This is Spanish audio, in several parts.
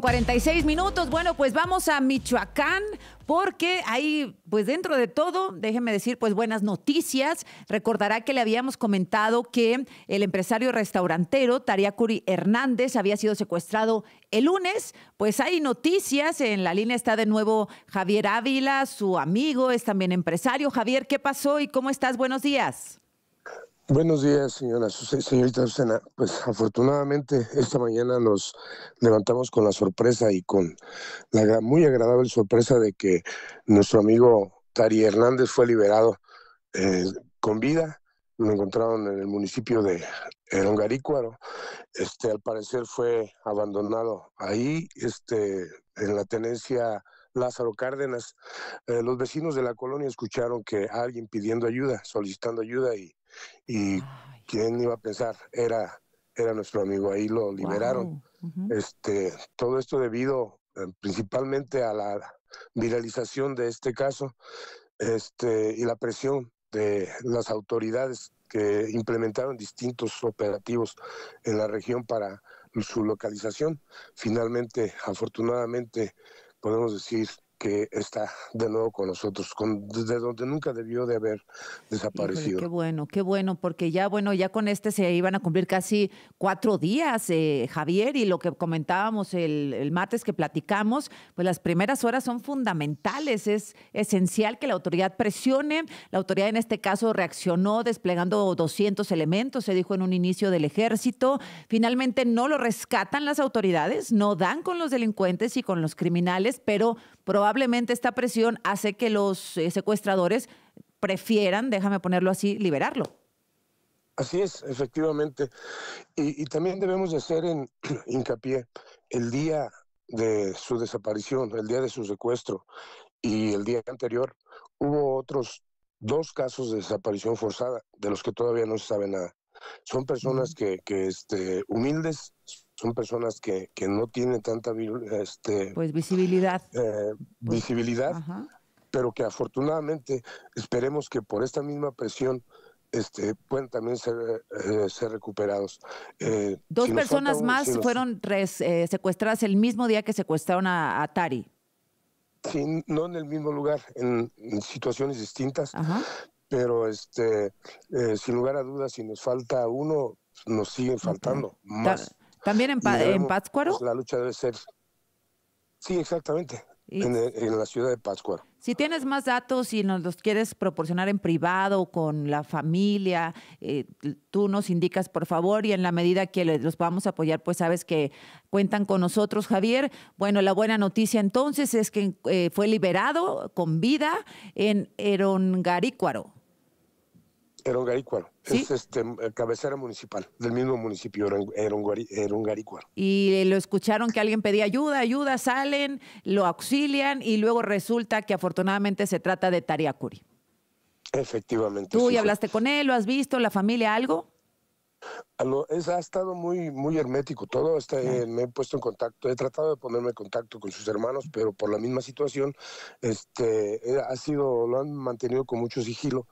46 minutos. Bueno, pues vamos a Michoacán porque ahí, pues dentro de todo, déjenme decir, pues buenas noticias. Recordará que le habíamos comentado que el empresario restaurantero Tariacuri Hernández había sido secuestrado el lunes. Pues hay noticias. En la línea está de nuevo Javier Ávila, su amigo, es también empresario. Javier, ¿qué pasó y cómo estás? Buenos días. Buenos días, señora, señorita Lucena. Pues afortunadamente esta mañana nos levantamos con la sorpresa y con la muy agradable sorpresa de que nuestro amigo Tari Hernández fue liberado eh, con vida. Lo encontraron en el municipio de Ongarícuaro. Este, al parecer fue abandonado ahí, este, en la tenencia Lázaro Cárdenas. Eh, los vecinos de la colonia escucharon que alguien pidiendo ayuda, solicitando ayuda y y quién iba a pensar, era, era nuestro amigo, ahí lo liberaron. este, todo esto debido eh, principalmente a la viralización de este caso este, y la presión de las autoridades que implementaron distintos operativos en la región para su localización. Finalmente, afortunadamente, podemos decir, que está de nuevo con nosotros, desde donde nunca debió de haber desaparecido. qué bueno, qué bueno, porque ya, bueno, ya con este se iban a cumplir casi cuatro días, eh, Javier, y lo que comentábamos el, el, martes que platicamos, pues las primeras horas son fundamentales, es esencial que la autoridad presione, la autoridad en este caso reaccionó desplegando 200 elementos, se dijo en un inicio del ejército, finalmente no lo rescatan las autoridades, no dan con los delincuentes y con los criminales, pero probablemente probablemente esta presión hace que los eh, secuestradores prefieran, déjame ponerlo así, liberarlo. Así es, efectivamente. Y, también debemos de hacer en, hincapié el día de su desaparición, el día de su secuestro y el día anterior, hubo otros dos casos de desaparición forzada de los que todavía no se sabe nada. Son personas que, este, humildes, son personas que, no tienen tanta este, pues visibilidad. Eh, pues, visibilidad, pero que afortunadamente esperemos que por esta misma presión este, también ser, eh, ser recuperados. Eh, Dos personas más fueron secuestradas el mismo día que secuestraron a, Tari. Sí, no en el mismo lugar, en, situaciones distintas, pero este, sin lugar a dudas, si nos falta uno, nos siguen faltando más. ¿También en, Pátzcuaro? Pues, la lucha debe ser. Sí, exactamente. Eh, en, la ciudad de Pátzcuaro. Si tienes más datos y nos los quieres proporcionar en privado, con la familia, eh, tú nos indicas, por favor, y en la medida que los vamos a apoyar, pues sabes que cuentan con nosotros, Javier. Bueno, la buena noticia entonces es que eh, fue liberado con vida en Erongarícuaro un ¿Sí? Es este, eh, cabecera municipal del mismo municipio, era un garícuaro Y lo escucharon que alguien pedía ayuda, ayuda, salen, lo auxilian y luego resulta que afortunadamente se trata de Tariacuri. Efectivamente. ¿Tú ya hablaste con él? ¿Lo has visto? ¿La familia? ¿Algo? es, ha estado muy, muy hermético todo. Este, me he puesto en contacto, he tratado de ponerme en contacto con sus hermanos, pero por la misma situación, este, eh, ha sido, lo han mantenido con mucho sigilo.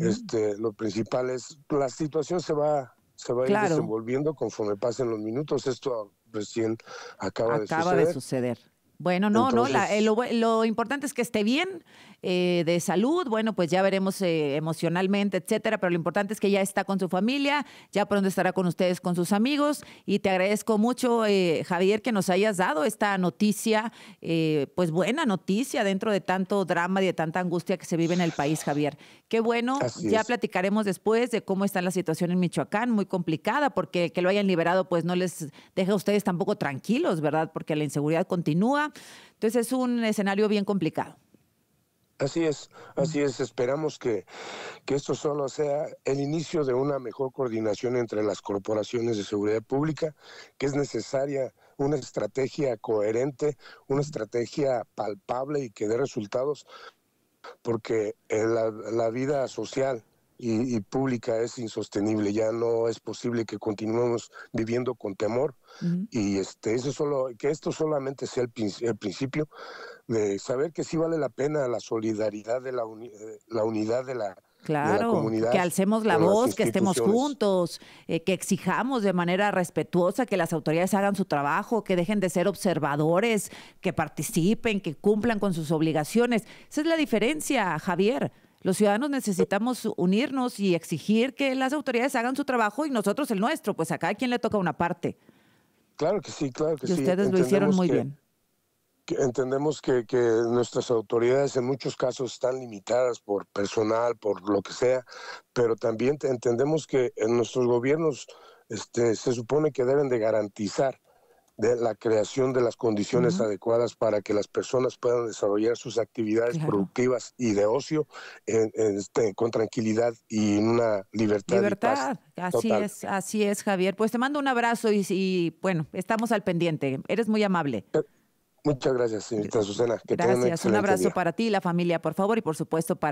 Este, lo principal es la situación se va, se va a ir desenvolviendo conforme pasen los minutos. Esto recién acaba, de De suceder. Bueno, no, no, eh, lo, importante es que esté bien eh, de salud, bueno, pues ya veremos eh, emocionalmente, etcétera, pero lo importante es que ya está con su familia, ya pronto estará con ustedes, con sus amigos, y te agradezco mucho, Javier, que nos hayas dado esta noticia, pues buena noticia dentro de tanto drama y de tanta angustia que se vive en el país, Javier. Qué bueno, ya platicaremos después de cómo está la situación en Michoacán, muy complicada, porque que lo hayan liberado, pues no les deja a ustedes tampoco tranquilos, ¿verdad? Porque la inseguridad continúa entonces es un escenario bien complicado. Así es, así es. Esperamos que, esto solo sea el inicio de una mejor coordinación entre las corporaciones de seguridad pública, que es necesaria una estrategia coherente, una estrategia palpable y que dé resultados, porque eh, la vida social y, pública es insostenible. Ya no es posible que continuemos viviendo con temor. Y este, eso solo, que esto solamente sea el, principio de saber que sí vale la pena la solidaridad de la, eh, la unidad de la, Claro, que alcemos la voz, que estemos juntos, eh, que exijamos de manera respetuosa que las autoridades hagan su trabajo, que dejen de ser observadores, que participen, que cumplan con sus obligaciones. Esa es la diferencia, Javier. Los ciudadanos necesitamos unirnos y exigir que las autoridades hagan su trabajo y nosotros el nuestro, pues a cada quien le toca una parte. Claro que sí, claro que y Ustedes lo hicieron muy bien. entendemos que, nuestras autoridades en muchos casos están limitadas por personal, por lo que sea, pero también entendemos que en nuestros gobiernos este, se supone que deben de garantizar de la creación de las condiciones adecuadas para que las personas puedan desarrollar sus actividades productivas y de ocio este, con tranquilidad y en una libertad. Libertad, así es, así es, Javier. Pues te mando un abrazo y, bueno, estamos al pendiente. Eres muy amable. Eh, muchas gracias, señorita Susana. gracias, un, abrazo para ti y la familia, por favor, y por supuesto para...